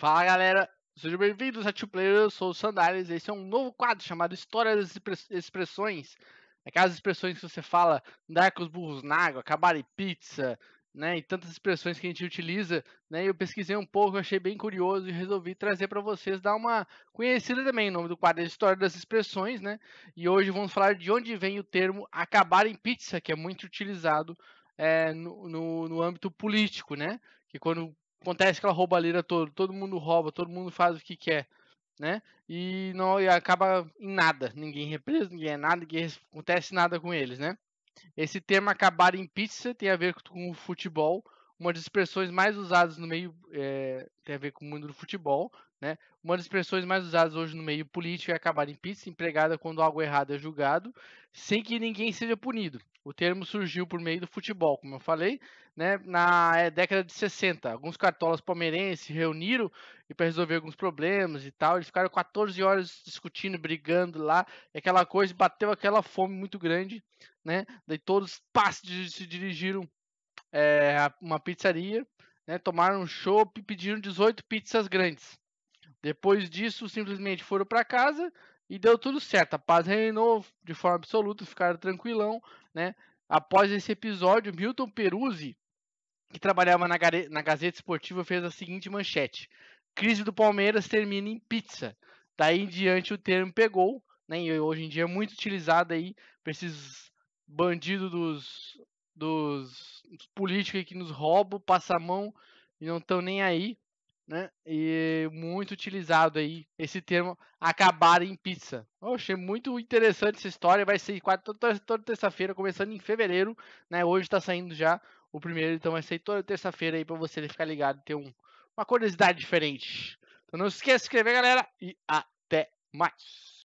Fala galera, sejam bem-vindos a Two Player, eu sou o Sandales e esse é um novo quadro chamado História das Expressões. Aquelas expressões que você fala, andar com os burros na água, acabar em pizza, né, e tantas expressões que a gente utiliza, né, eu pesquisei um pouco, achei bem curioso e resolvi trazer para vocês dar uma conhecida também, o nome do quadro é História das Expressões, né, e hoje vamos falar de onde vem o termo acabar em pizza, que é muito utilizado é, no, no, no âmbito político, né, que quando acontece aquela roubalheira toda, todo mundo rouba, todo mundo faz o que quer, né? E não e acaba em nada, ninguém é preso, ninguém é nada, ninguém acontece nada com eles, né? Esse tema acabar em pizza tem a ver com o futebol, uma das expressões mais usadas no meio é, tem a ver com o mundo do futebol, né? Uma das expressões mais usadas hoje no meio político é acabar em pizza, empregada quando algo errado é julgado, sem que ninguém seja punido. O termo surgiu por meio do futebol, como eu falei, né? na eh, década de 60. Alguns cartolas palmeirenses se reuniram e para resolver alguns problemas e tal, eles ficaram 14 horas discutindo, brigando lá, aquela coisa, bateu aquela fome muito grande, né? Daí todos pá, se dirigiram é, uma pizzaria, né, tomaram um chopp e pediram 18 pizzas grandes. Depois disso, simplesmente foram para casa e deu tudo certo. A paz reinou de forma absoluta, ficaram tranquilão, né? Após esse episódio, Milton Peruzzi, que trabalhava na, na Gazeta Esportiva, fez a seguinte manchete: Crise do Palmeiras termina em pizza. Daí em diante o termo pegou, né? E hoje em dia é muito utilizado aí para esses bandidos dos dos, dos políticos que nos roubam, passam a mão e não estão nem aí, né? E muito utilizado aí esse termo acabar em pizza. Eu achei é muito interessante essa história. Vai ser quase toda, toda terça-feira, começando em fevereiro, né? Hoje está saindo já o primeiro, então vai sair toda terça-feira aí para você ficar ligado, ter um, uma curiosidade diferente. Então não se esqueça de se inscrever, galera, e até mais.